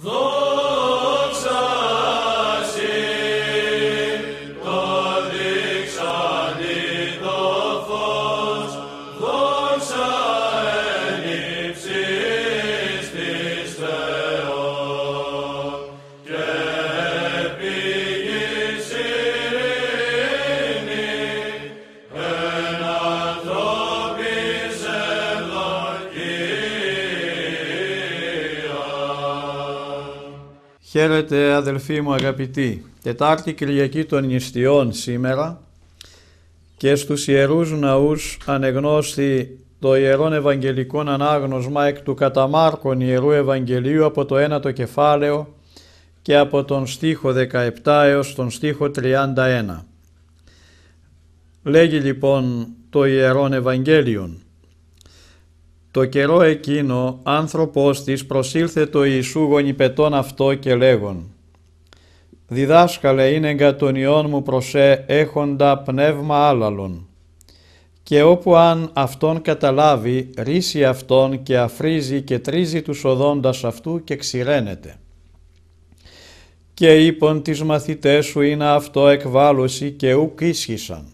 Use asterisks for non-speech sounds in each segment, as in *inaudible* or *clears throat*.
So. Χαίρετε αδελφοί μου αγαπητοί. Τετάρτη Κυριακή των νηστιών σήμερα και στους Ιερούς Ναούς ανεγνώστη το Ιερόν Ευαγγελικόν Ανάγνωσμα εκ του καταμάρκων Ιερού Ευαγγελίου από το ένατο κεφάλαιο και από τον στίχο 17 έως τον στίχο 31. Λέγει λοιπόν το Ιερόν Ευαγγέλιον το καιρό εκείνο άνθρωπος της προσήλθε το Ιησού γονιπετών αυτό και λέγον «Διδάσκαλε είναι εγκατονιών μου προσέ ε, έχοντα πνεύμα άλλαλον και όπου αν αυτόν καταλάβει ρίσει αυτόν και αφρίζει και τρίζει τους οδόντας αυτού και ξηραίνεται». Και είπον τις μαθητές σου είναι αυτό εκβάλωση και ουκ ίσχυσαν.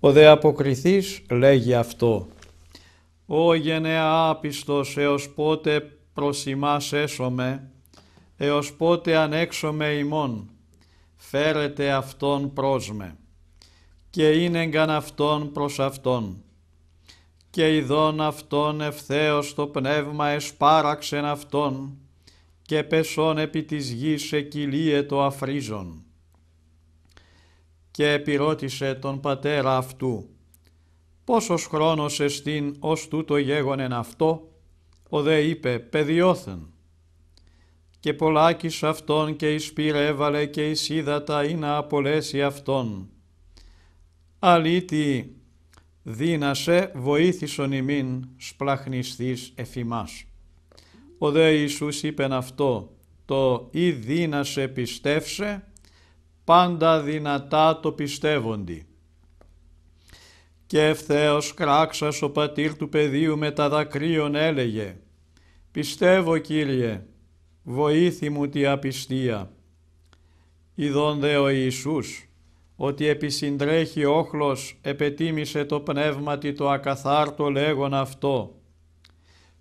Ο δε αποκριθής λέγει αυτό Ω γενναία άπιστος, έως πότε προς ημάς έσωμε, έως πότε ανέξομε ημών, φέρετε αυτόν πρόσμε. Και είναι εγκαν αυτόν προς αυτόν. Και ειδών αυτόν ευθέως το πνεύμα εσπάραξεν αυτόν, και πεσόν επί της γης εκυλίε το αφρίζον. Και επιρώτησε τον πατέρα αυτού, Πόσος χρόνος εστίν ως τούτο γέγονεν αυτό, ο δε είπε παιδιώθεν. Και πολλάκις αυτόν και εις έβαλε και εις ή να απολέσει αυτόν. Αλήτη δύνασε βοήθησον ημίν σπλαχνιστής εφημάς. Ο δε Ιησούς είπεν αυτό, το «Ή δύνασε πιστεύσε, πάντα δυνατά το πιστεύοντι». Και ευθέως κράξας ο πατήρ του πεδίου με τα δακρύων έλεγε «Πιστεύω, Κύριε, βοήθη μου τη απιστία». Ιδών δε ο Ιησούς, ότι επισυντρέχει όχλος επετίμησε το πνεύματι το ακαθάρτο λέγον αυτό.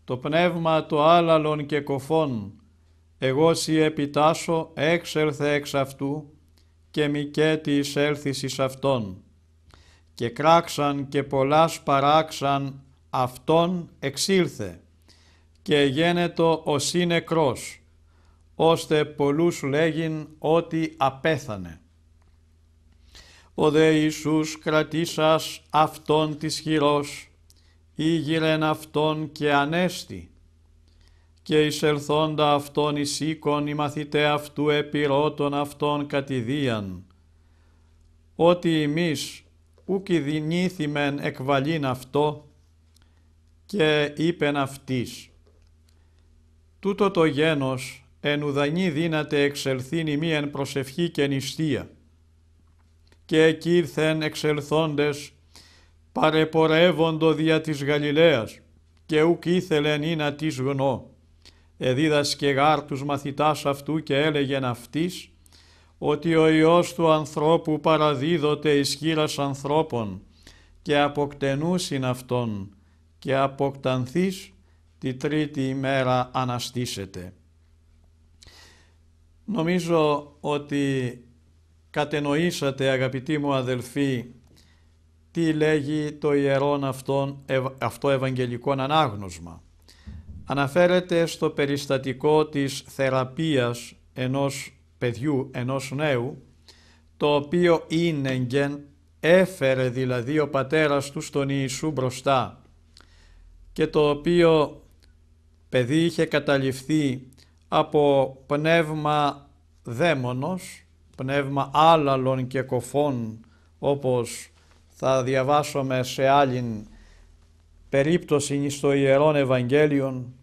Το πνεύμα το άλλαλον και κοφών, εγώ σι επιτάσω έξελθε εξ αυτού και μη και τη αυτόν. αυτών και κράξαν και πολλάς σπαράξαν αυτόν εξήλθε και γένετο ο σύνεκρός, ώστε πολλούς λέγειν ότι απέθανε. Ο δε Ιησούς κρατήσας αυτόν της χειρός, ήγηρεν αυτόν και ανέστη, και εισελθόντα αυτόν εις οίκον οι μαθητέ αυτού επιρώτων αυτόν κατηδίαν, ότι εμείς ου κιδινήθημεν εκβαλήν αυτό και είπεν αυτής «Τούτο το γένος εν ουδανή δύναται εξελθήν ημίεν προσευχή και νηστεία και εκείρθεν εξελθόντες παρεπορεύοντο δια της Γαλιλαίας και ουκ ήθελεν ή να της γνώ. και γάρ τους μαθητάς αυτού και έλεγεν αυτής ότι ο Υιός του ανθρώπου παραδίδονται εις χείρας ανθρώπων και αποκτενούσιν αυτόν και αποκτανθείς τη τρίτη ημέρα αναστήσετε. Νομίζω ότι κατενοήσατε αγαπητοί μου αδελφοί τι λέγει το ιερόν αυτόν, αυτό ευαγγελικό ανάγνωσμα. Αναφέρεται στο περιστατικό της θεραπείας ενός παιδιού ενός νέου, το οποίο ίνεγγεν έφερε δηλαδή ο πατέρας του στον Ιησού μπροστά και το οποίο παιδί είχε καταληφθεί από πνεύμα δαίμονος, πνεύμα άλλαλων και κοφών όπως θα διαβάσουμε σε άλλη περίπτωση στο Ιερόν Ευαγγέλιον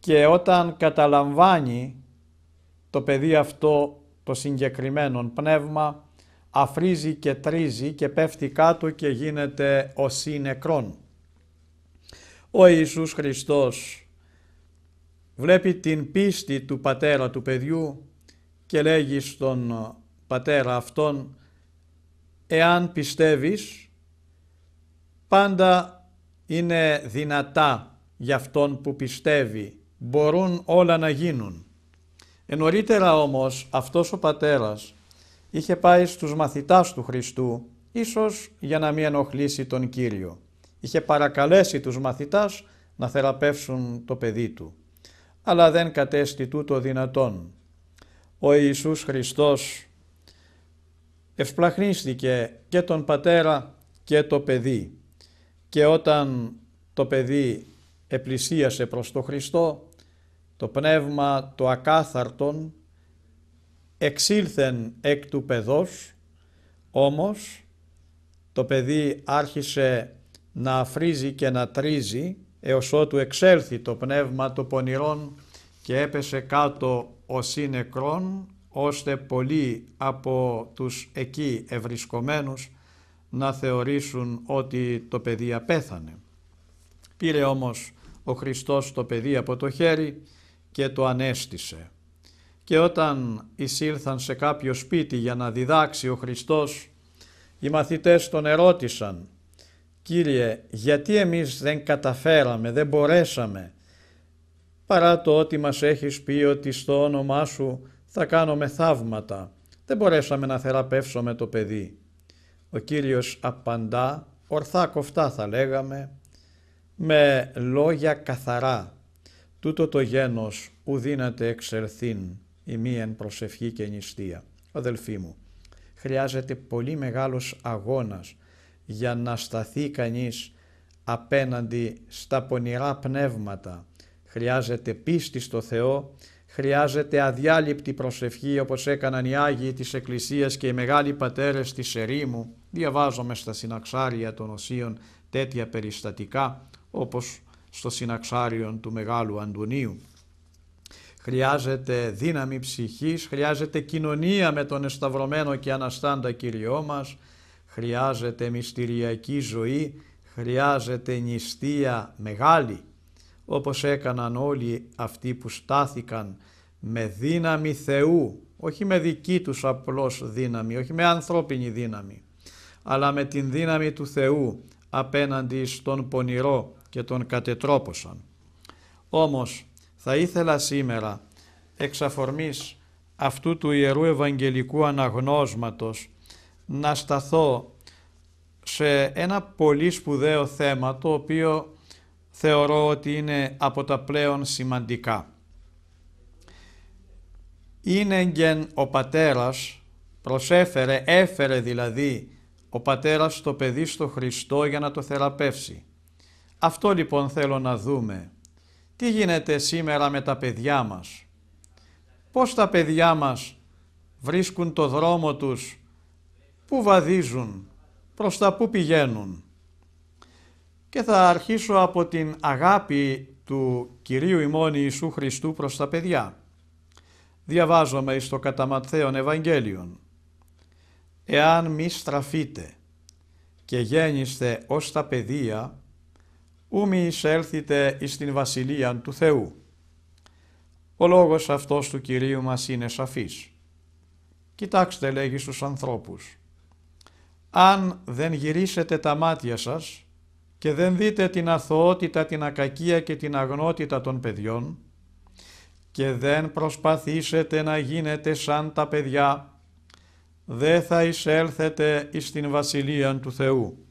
και όταν καταλαμβάνει το παιδί αυτό το συγκεκριμένο πνεύμα αφρίζει και τρίζει και πέφτει κάτω και γίνεται ο νεκρόν. Ο Ιησούς Χριστός βλέπει την πίστη του πατέρα του παιδιού και λέγει στον πατέρα αυτόν «Εάν πιστεύεις, πάντα είναι δυνατά για αυτόν που πιστεύει, μπορούν όλα να γίνουν». Ενωρίτερα όμως αυτός ο πατέρας είχε πάει στους μαθητάς του Χριστού, ίσως για να μην ενοχλήσει τον Κύριο. Είχε παρακαλέσει τους μαθητάς να θεραπεύσουν το παιδί του, αλλά δεν κατέστη τούτο δυνατόν. Ο Ιησούς Χριστός ευσπλαχνίστηκε και τον πατέρα και το παιδί και όταν το παιδί επλησίασε προς τον Χριστό το πνεύμα το ακάθαρτον εξήλθεν εκ του παιδός, όμως το παιδί άρχισε να αφρίζει και να τρίζει έως ότου εξέλθει το πνεύμα το πονηρών και έπεσε κάτω ο σύνεκρον ώστε πολλοί από τους εκεί ευρισκομένους να θεωρήσουν ότι το παιδί απέθανε. Πήρε όμως ο Χριστός το παιδί από το χέρι και το ανέστησε. Και όταν εισήλθαν σε κάποιο σπίτι για να διδάξει ο Χριστός, οι μαθητές τον ερώτησαν «Κύριε, γιατί εμείς δεν καταφέραμε, δεν μπορέσαμε, παρά το ότι μας έχεις πει ότι στο όνομά σου θα κάνουμε θαύματα, δεν μπορέσαμε να θεραπεύσουμε το παιδί». Ο Κύριος απαντά, ορθά κοφτά θα λέγαμε, με λόγια καθαρά Τούτο το γένος ου δύναται η ημίεν προσευχή και νηστεία. Αδελφοί μου, χρειάζεται πολύ μεγάλος αγώνας για να σταθεί κανείς απέναντι στα πονηρά πνεύματα. Χρειάζεται πίστη στο Θεό, χρειάζεται αδιάλειπτη προσευχή όπως έκαναν οι Άγιοι της Εκκλησίας και οι μεγάλοι πατέρες της Ερήμου. Διαβάζομαι στα συναξάρια των Οσίων τέτοια περιστατικά όπως στο συναξάριον του Μεγάλου Αντωνίου. Χρειάζεται δύναμη ψυχής, χρειάζεται κοινωνία με τον εσταυρωμένο και αναστάντα Κυριό μας, χρειάζεται μυστηριακή ζωή, χρειάζεται νηστεία μεγάλη, όπως έκαναν όλοι αυτοί που στάθηκαν με δύναμη Θεού, όχι με δική τους απλώς δύναμη, όχι με ανθρώπινη δύναμη, αλλά με την δύναμη του Θεού απέναντι στον πονηρό, και τον κατετρόπωσαν. Όμως θα ήθελα σήμερα εξ αφορμής αυτού του Ιερού Ευαγγελικού Αναγνώσματος να σταθώ σε ένα πολύ σπουδαίο θέμα το οποίο θεωρώ ότι είναι από τα πλέον σημαντικά. Είναι ο πατέρας, προσέφερε, έφερε δηλαδή ο πατέρας το παιδί στο Χριστό για να το θεραπεύσει. Αυτό λοιπόν θέλω να δούμε. Τι γίνεται σήμερα με τα παιδιά μας. Πώς τα παιδιά μας βρίσκουν το δρόμο τους, πού βαδίζουν, προς τα πού πηγαίνουν. Και θα αρχίσω από την αγάπη του Κυρίου ημών Ιησού Χριστού προς τα παιδιά. Διαβάζομαι στο κατά Ματθαίον Ευαγγέλιον. «Εάν μη στραφείτε και γέννηστε ως τα παιδεία, ου μη εισέλθετε εις την Βασιλείαν του Θεού. Ο λόγος αυτός του Κυρίου μας είναι σαφής. Κοιτάξτε λέγει στους ανθρώπους. Αν δεν γυρίσετε τα μάτια σας και δεν δείτε την αθωότητα, την ακακία και την αγνότητα των παιδιών και δεν προσπαθήσετε να γίνετε σαν τα παιδιά, δεν θα εισέλθετε εις την Βασιλείαν του Θεού.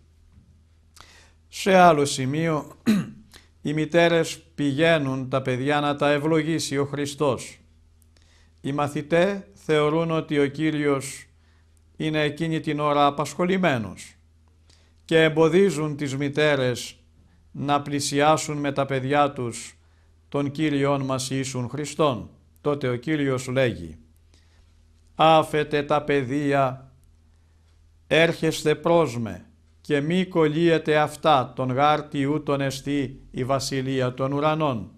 Σε άλλο σημείο, *clears throat* οι μητέρες πηγαίνουν τα παιδιά να τα ευλογήσει ο Χριστός. Οι μαθητέ θεωρούν ότι ο Κύριος είναι εκείνη την ώρα απασχολημένος και εμποδίζουν τις μητέρες να πλησιάσουν με τα παιδιά τους τον Κύριον μας Ιησούν Χριστόν. Τότε ο Κύριος λέγει «Άφετε τα παιδεία, έρχεστε πρόσμε. με, και μη κολλείεται αυτά τον γάρτι ούτων εστί η βασιλεία των ουρανών.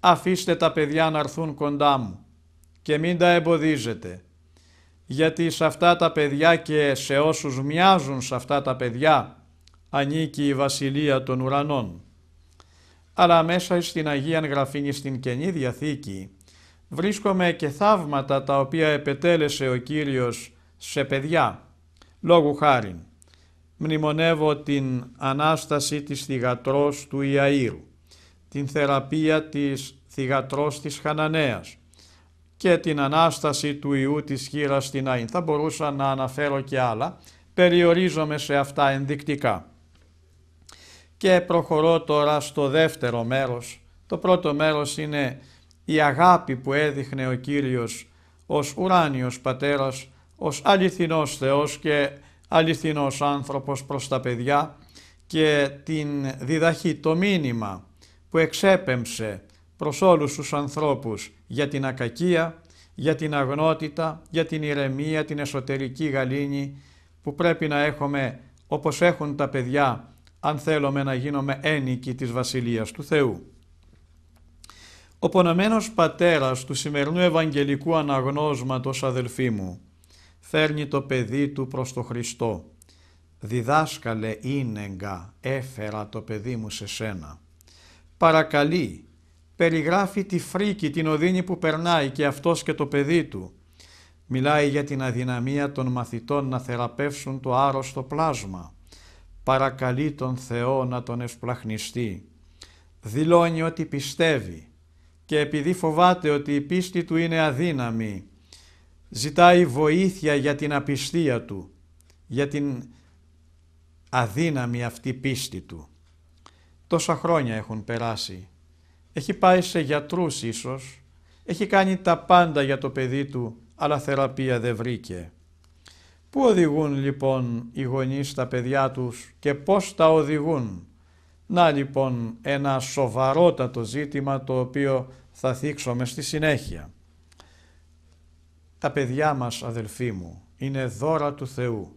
Αφήστε τα παιδιά να έρθουν κοντά μου και μην τα εμποδίζετε. Γιατί σε αυτά τα παιδιά και σε όσους μοιάζουν σε αυτά τα παιδιά ανήκει η βασιλεία των ουρανών. Αλλά μέσα στην Αγία Γραφήνη στην Καινή Διαθήκη βρίσκομαι και θαύματα τα οποία επετέλεσε ο Κύριος σε παιδιά, λόγου χάριν μνημονεύω την Ανάσταση της θυγατρός του Ιαΐρου, την θεραπεία της θυγατρός της Χαναναίας και την Ανάσταση του Ιού της Χίρας στην Αΐν. Θα μπορούσα να αναφέρω και άλλα, περιορίζομαι σε αυτά ενδεικτικά. Και προχωρώ τώρα στο δεύτερο μέρος. Το πρώτο μέρος είναι η αγάπη που έδειχνε ο Κύριος ως ουράνιος πατέρας, ως αληθινός Θεός και αληθινός άνθρωπος προς τα παιδιά και την διδαχή, το μήνυμα που εξέπεμψε προς όλους τους ανθρώπους για την ακακία, για την αγνότητα, για την ηρεμία, την εσωτερική γαλήνη που πρέπει να έχουμε όπως έχουν τα παιδιά αν θέλουμε να γίνουμε ένικοι της Βασιλείας του Θεού. Ο πονεμένος πατέρας του σημερινού Ευαγγελικού Αναγνώσματος αδελφοί μου φέρνει το παιδί του προς το Χριστό. Διδάσκαλε ίνεγκα, έφερα το παιδί μου σε σένα. Παρακαλεί, περιγράφει τη φρίκη, την οδύνη που περνάει και αυτός και το παιδί του. Μιλάει για την αδυναμία των μαθητών να θεραπεύσουν το άρρωστο πλάσμα. Παρακαλεί τον Θεό να τον ευπλαχνιστεί. Δηλώνει ότι πιστεύει και επειδή φοβάται ότι η πίστη του είναι αδύναμη, Ζητάει βοήθεια για την απιστία του, για την αδύναμη αυτή πίστη του. Τόσα χρόνια έχουν περάσει. Έχει πάει σε γιατρούς ίσως, έχει κάνει τα πάντα για το παιδί του, αλλά θεραπεία δεν βρήκε. Πού οδηγούν λοιπόν οι γονείς τα παιδιά τους και πώς τα οδηγούν. Να λοιπόν ένα σοβαρότατο ζήτημα το οποίο θα θίξουμε στη συνέχεια. Τα παιδιά μας, αδελφοί μου, είναι δώρα του Θεού.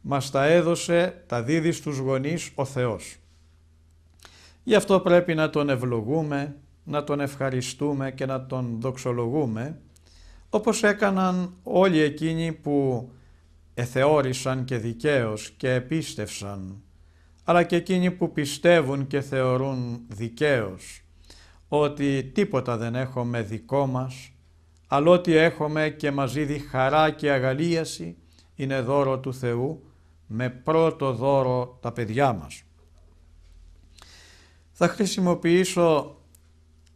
Μας τα έδωσε, τα δίδει στους γονείς ο Θεός. Γι' αυτό πρέπει να Τον ευλογούμε, να Τον ευχαριστούμε και να Τον δοξολογούμε, όπως έκαναν όλοι εκείνοι που εθεώρησαν και δικαίως και επίστευσαν, αλλά και εκείνοι που πιστεύουν και θεωρούν δικαίως, ότι τίποτα δεν έχουμε δικό μας, αλλά ό,τι έχουμε και μαζί δίδει χαρά και αγαλίαση είναι δώρο του Θεού με πρώτο δώρο τα παιδιά μας. Θα χρησιμοποιήσω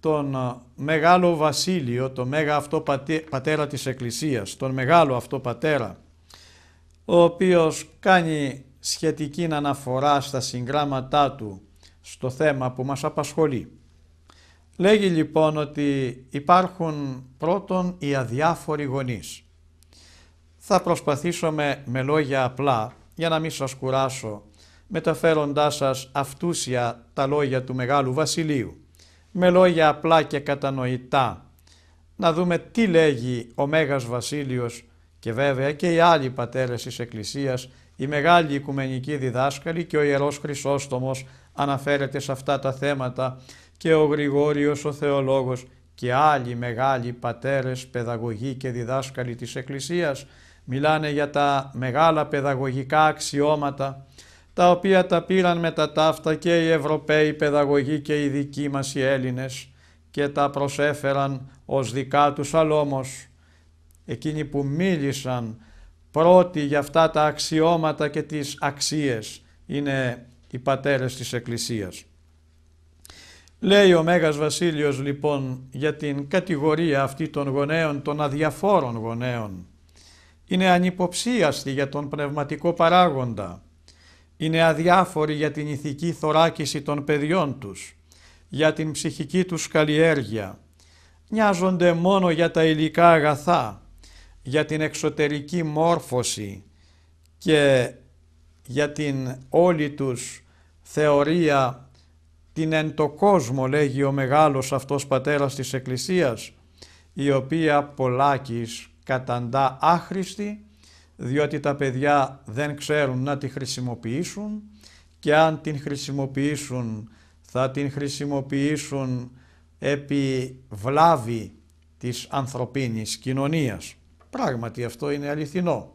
τον Μεγάλο Βασίλειο, τον Μέγα αυτό πατέρα της Εκκλησίας, τον Μεγάλο αυτό πατέρα, ο οποίος κάνει σχετική αναφορά στα συγγράμματά του στο θέμα που μας απασχολεί. Λέγει λοιπόν ότι υπάρχουν πρώτον οι αδιάφοροι γονείς. Θα προσπαθήσουμε με λόγια απλά, για να μην σας κουράσω, μεταφέροντάς σας αυτούσια τα λόγια του Μεγάλου Βασιλείου. Με λόγια απλά και κατανοητά, να δούμε τι λέγει ο Μέγας Βασίλειος και βέβαια και οι άλλοι πατέρες της Εκκλησίας, οι μεγάλοι οικουμενικοί διδάσκαλοι και ο Ιερός Χρυσόστομος αναφέρεται σε αυτά τα θέματα και ο Γρηγόριος ο Θεολόγος και άλλοι μεγάλοι πατέρες, παιδαγωγοί και διδάσκαλοι της Εκκλησίας μιλάνε για τα μεγάλα παιδαγωγικά αξιώματα τα οποία τα πήραν με τα ταύτα και οι Ευρωπαίοι παιδαγωγοί και οι δικοί μας οι Έλληνες και τα προσέφεραν ως δικά τους αλόμως. εκείνοι που μίλησαν πρώτοι για αυτά τα αξιώματα και τις αξίες είναι οι πατέρες της Εκκλησίας. Λέει ο Μέγας Βασίλειος λοιπόν για την κατηγορία αυτή των γονέων, των αδιαφόρων γονέων. Είναι ανυποψίαστη για τον πνευματικό παράγοντα. Είναι αδιάφοροι για την ηθική θωράκιση των παιδιών τους, για την ψυχική τους καλλιέργεια. Νοιάζονται μόνο για τα υλικά αγαθά, για την εξωτερική μόρφωση και για την όλη τους θεωρία την εν το κόσμο λέγει ο μεγάλος αυτός πατέρας της Εκκλησίας, η οποία πολλάκις καταντά άχρηστη, διότι τα παιδιά δεν ξέρουν να τη χρησιμοποιήσουν και αν την χρησιμοποιήσουν θα την χρησιμοποιήσουν επί βλάβη της ανθρωπίνης κοινωνίας. Πράγματι αυτό είναι αληθινό,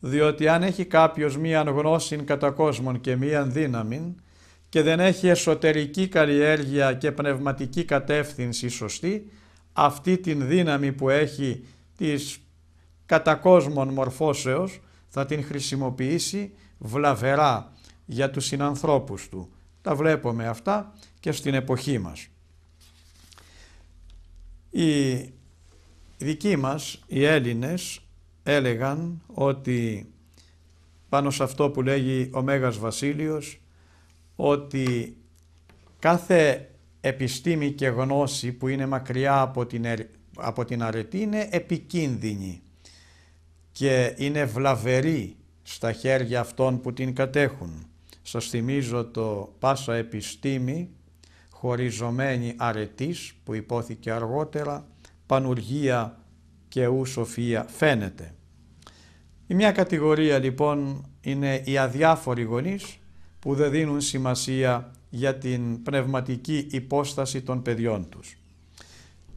διότι αν έχει κάποιος μίαν γνώση κατά κόσμων και μίαν δύναμη, και δεν έχει εσωτερική καλλιέργεια και πνευματική κατεύθυνση σωστή, αυτή την δύναμη που έχει της κατακόσμων μορφώσεως θα την χρησιμοποιήσει βλαβερά για τους συνανθρώπους του. Τα βλέπουμε αυτά και στην εποχή μας. Οι δικοί μας, οι Έλληνες, έλεγαν ότι πάνω σε αυτό που λέγει ο Μέγας Βασίλειος ότι κάθε επιστήμη και γνώση που είναι μακριά από την, από την αρετή είναι επικίνδυνη και είναι βλαβερή στα χέρια αυτών που την κατέχουν. Σας θυμίζω το «Πάσα επιστήμη» χωριζωμένη αρετής που υπόθηκε αργότερα, πανουργία και ου σοφία φαίνεται. Η μια κατηγορία λοιπόν είναι οι αδιάφοροι γονείς που δεν δίνουν σημασία για την πνευματική υπόσταση των παιδιών τους.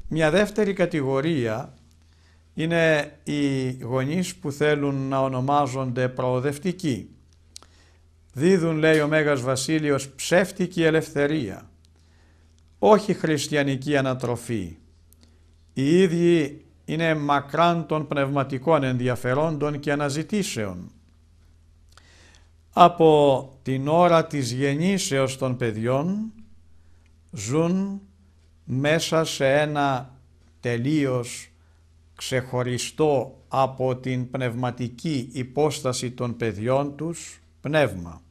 Μια δεύτερη κατηγορία είναι οι γονείς που θέλουν να ονομάζονται προοδευτικοί. Δίδουν, λέει ο Μέγας Βασίλειος, ψεύτικη ελευθερία, όχι χριστιανική ανατροφή. Οι ίδιοι είναι μακράν των πνευματικών ενδιαφερόντων και αναζητήσεων από την ώρα της γεννήσεως των παιδιών ζουν μέσα σε ένα τελείως ξεχωριστό από την πνευματική υπόσταση των παιδιών τους πνεύμα.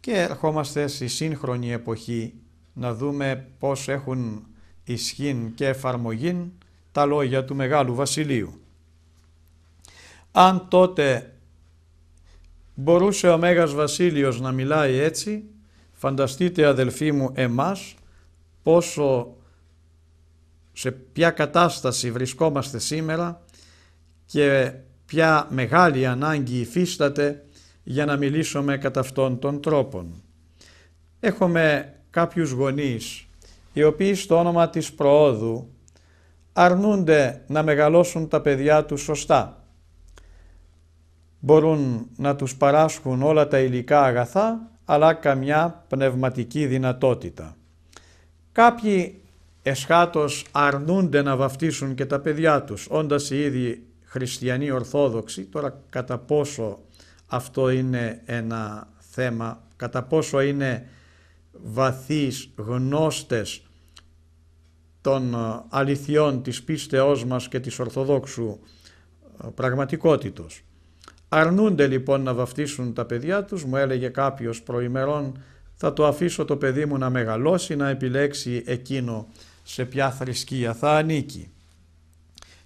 Και ερχόμαστε στη σύγχρονη εποχή να δούμε πώς έχουν ισχύν και εφαρμογήν τα λόγια του Μεγάλου Βασιλείου. Αν τότε Μπορούσε ο Μέγας Βασίλειος να μιλάει έτσι, φανταστείτε αδελφοί μου εμάς πόσο σε ποια κατάσταση βρισκόμαστε σήμερα και ποια μεγάλη ανάγκη υφίσταται για να μιλήσουμε κατά αυτόν τον τρόπον. Έχουμε κάποιους γονείς οι οποίοι στο όνομα της προόδου αρνούνται να μεγαλώσουν τα παιδιά τους σωστά μπορούν να τους παράσχουν όλα τα υλικά αγαθά, αλλά καμιά πνευματική δυνατότητα. Κάποιοι εσχάτως αρνούνται να βαφτίσουν και τα παιδιά τους, όντας οι ίδιοι χριστιανοί ορθόδοξοι, τώρα κατά πόσο αυτό είναι ένα θέμα, κατά πόσο είναι βαθείς γνώστες των ε, αληθιών της πίστεώς μας και της Ορθοδόξου ε, πραγματικότητος. Αρνούνται λοιπόν να βαφτίσουν τα παιδιά τους, μου έλεγε κάποιος προημερών, θα το αφήσω το παιδί μου να μεγαλώσει, να επιλέξει εκείνο σε ποια θρησκεία θα ανήκει.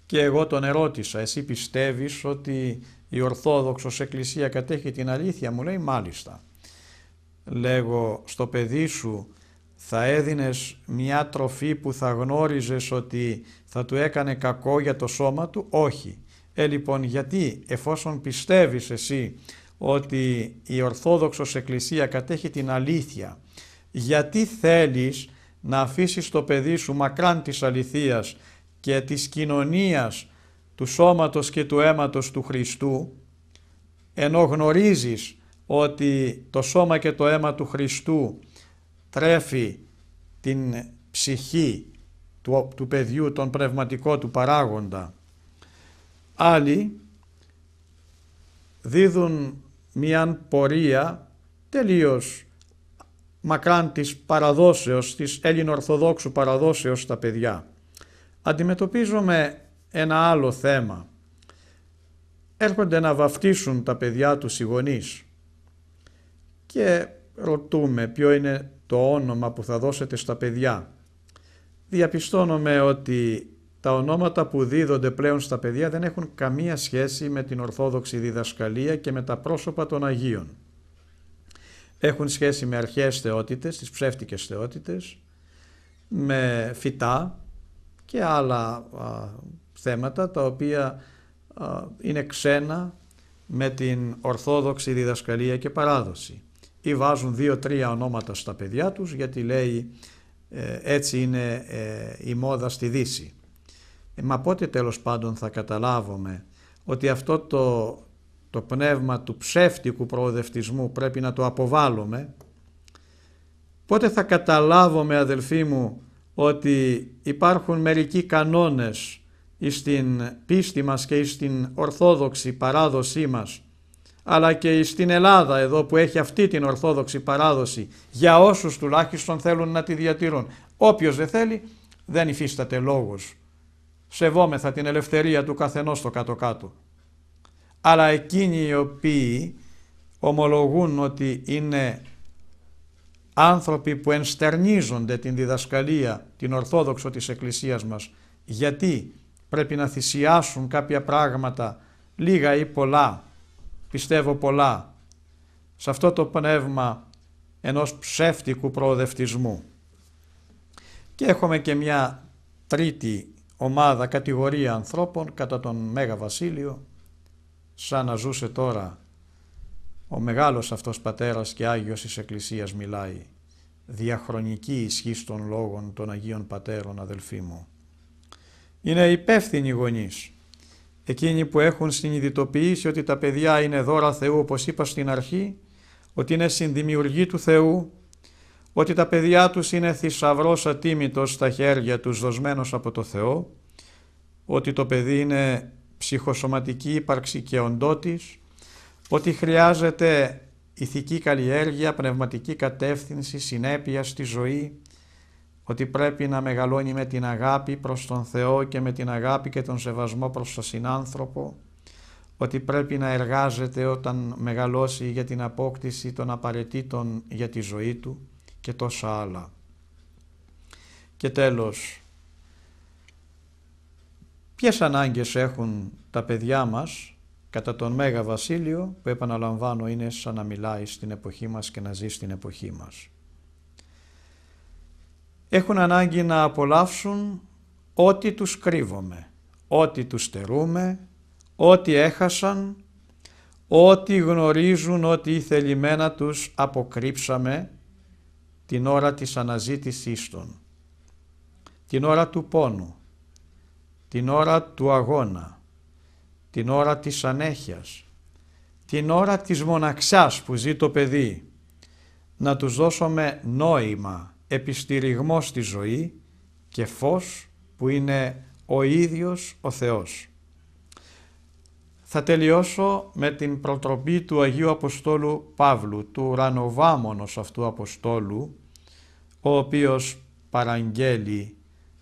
Και εγώ τον ερώτησα, εσύ πιστεύεις ότι η Ορθόδοξος Εκκλησία κατέχει την αλήθεια, μου λέει μάλιστα. Λέγω στο παιδί σου θα έδινες μια τροφή που θα γνώριζες ότι θα του έκανε κακό για το σώμα του, όχι. Ε, λοιπόν, γιατί εφόσον πιστεύεις εσύ ότι η Ορθόδοξος Εκκλησία κατέχει την αλήθεια, γιατί θέλεις να αφήσεις το παιδί σου μακράν της αληθείας και της κοινωνίας του σώματος και του αίματος του Χριστού, ενώ γνωρίζεις ότι το σώμα και το αίμα του Χριστού τρέφει την ψυχή του, του παιδιού, τον πνευματικό του παράγοντα Άλλοι δίδουν μια πορεία τελείως μακράν της παραδόσεως, της ελληνοορθοδόξου παραδόσεως στα παιδιά. Αντιμετωπίζουμε ένα άλλο θέμα. Έρχονται να βαφτίσουν τα παιδιά τους οι γονείς και ρωτούμε ποιο είναι το όνομα που θα δώσετε στα παιδιά. Διαπιστώνουμε ότι τα ονόματα που δίδονται πλέον στα παιδιά δεν έχουν καμία σχέση με την ορθόδοξη διδασκαλία και με τα πρόσωπα των Αγίων. Έχουν σχέση με αρχαίες θεότητες, τις ψεύτικες θεότητες, με φυτά και άλλα θέματα τα οποία είναι ξένα με την ορθόδοξη διδασκαλία και παράδοση. Ή βάζουν δύο-τρία ονόματα στα παιδιά τους γιατί λέει ε, έτσι είναι ε, η μόδα στη Δύση. Ε, μα πότε τέλος πάντων θα καταλάβουμε ότι αυτό το, το πνεύμα του ψεύτικου προοδευτισμού πρέπει να το αποβάλλουμε. Πότε θα καταλάβουμε αδελφοί μου ότι υπάρχουν μερικοί κανόνες στην πίστη μας και στην ορθόδοξη παράδοσή μας αλλά και στην Ελλάδα εδώ που έχει αυτή την ορθόδοξη παράδοση για όσους τουλάχιστον θέλουν να τη διατηρούν. Όποιος δεν θέλει δεν υφίσταται λόγος σεβόμεθα την ελευθερία του καθενός στο κάτω-κάτω. Αλλά εκείνοι οι οποίοι ομολογούν ότι είναι άνθρωποι που ενστερνίζονται την διδασκαλία, την Ορθόδοξο της Εκκλησίας μας, γιατί πρέπει να θυσιάσουν κάποια πράγματα, λίγα ή πολλά, πιστεύω πολλά, σε αυτό το πνεύμα ενός ψεύτικου προοδευτισμού. Και έχουμε και μια τρίτη ομάδα, κατηγορία ανθρώπων κατά τον Μέγα Βασίλειο, σαν να ζούσε τώρα ο μεγάλος αυτός πατέρας και Άγιος της Εκκλησίας μιλάει, διαχρονική ισχύ των λόγων των Αγίων Πατέρων αδελφοί μου. Είναι υπεύθυνοι γονείς, εκείνοι που έχουν συνειδητοποιήσει ότι τα παιδιά είναι δώρα Θεού όπως είπα στην αρχή, ότι είναι συνδημιουργοί του Θεού ότι τα παιδιά τους είναι θησαυρός ατίμητος στα χέρια τους δοσμένος από το Θεό, ότι το παιδί είναι ψυχοσωματική ύπαρξη και οντότης, ότι χρειάζεται ηθική καλλιέργεια, πνευματική κατεύθυνση, συνέπεια στη ζωή, ότι πρέπει να μεγαλώνει με την αγάπη προς τον Θεό και με την αγάπη και τον σεβασμό προς τον συνάνθρωπο, ότι πρέπει να εργάζεται όταν μεγαλώσει για την απόκτηση των απαραίτητων για τη ζωή του, και τόσα άλλα. Και τέλος, ποιες ανάγκες έχουν τα παιδιά μας κατά τον Μέγα Βασίλειο που επαναλαμβάνω είναι σαν να μιλάει στην εποχή μας και να ζει στην εποχή μας. Έχουν ανάγκη να απολαύσουν ό,τι τους κρύβομαι, ό,τι τους στερούμε, ό,τι έχασαν, ό,τι γνωρίζουν ότι η θελημένα τους αποκρύψαμε την ώρα της αναζήτησής των, την ώρα του πόνου, την ώρα του αγώνα, την ώρα της ανέχειας, την ώρα της μοναξιάς που ζει το παιδί, να τους δώσουμε νόημα, επιστηριγμό στη ζωή και φως που είναι ο ίδιος ο Θεός θα τελειώσω με την προτροπή του Αγίου Αποστόλου Παύλου, του ουρανοβάμονος αυτού Αποστόλου, ο οποίος παραγγέλει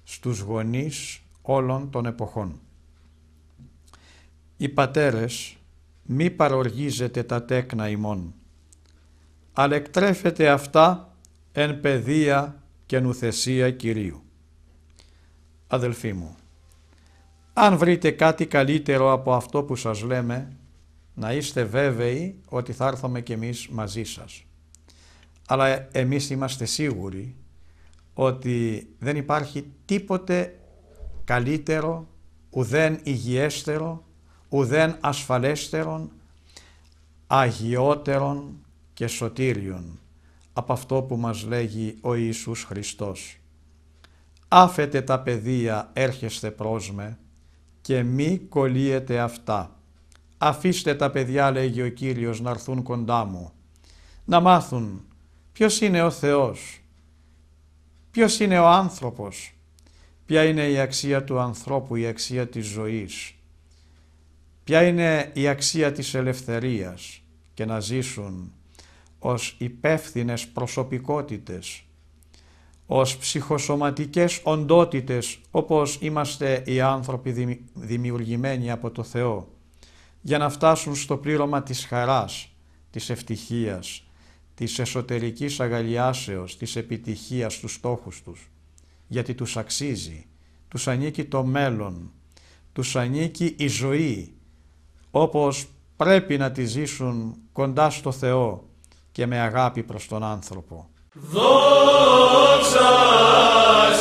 στους γονείς όλων των εποχών. Οι πατέρες μη παροργίζετε τα τέκνα ημών, εκτρέφετε αυτά εν παιδεία και νουθεσία Κυρίου. Αδελφοί μου, αν βρείτε κάτι καλύτερο από αυτό που σας λέμε, να είστε βέβαιοι ότι θα έρθουμε κι εμείς μαζί σας. Αλλά εμείς είμαστε σίγουροι ότι δεν υπάρχει τίποτε καλύτερο, ουδέν υγιέστερο, ουδέν ασφαλέστερον, αγιότερον και σωτήριον από αυτό που μας λέγει ο Ιησούς Χριστός. Άφετε τα παιδεία έρχεστε πρόσμε με, και μη κολλείετε αυτά. Αφήστε τα παιδιά, λέγει ο Κύριος, να έρθουν κοντά μου, να μάθουν ποιος είναι ο Θεός, ποιος είναι ο άνθρωπος, ποια είναι η αξία του ανθρώπου, η αξία της ζωής, ποια είναι η αξία της ελευθερίας και να ζήσουν ως υπεύθυνες προσωπικότητες ως ψυχοσωματικές οντότητες όπως είμαστε οι άνθρωποι δημιουργημένοι από το Θεό για να φτάσουν στο πλήρωμα της χαράς, της ευτυχίας, της εσωτερικής αγαλιάσεως, της επιτυχίας στους στόχους τους γιατί τους αξίζει, τους ανήκει το μέλλον, τους ανήκει η ζωή όπως πρέπει να τη ζήσουν κοντά στο Θεό και με αγάπη προς τον άνθρωπο. Δόξα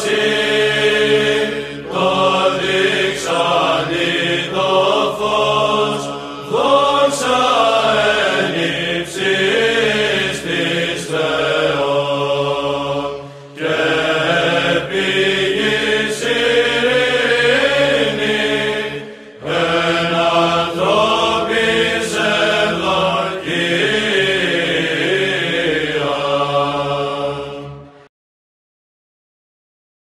σε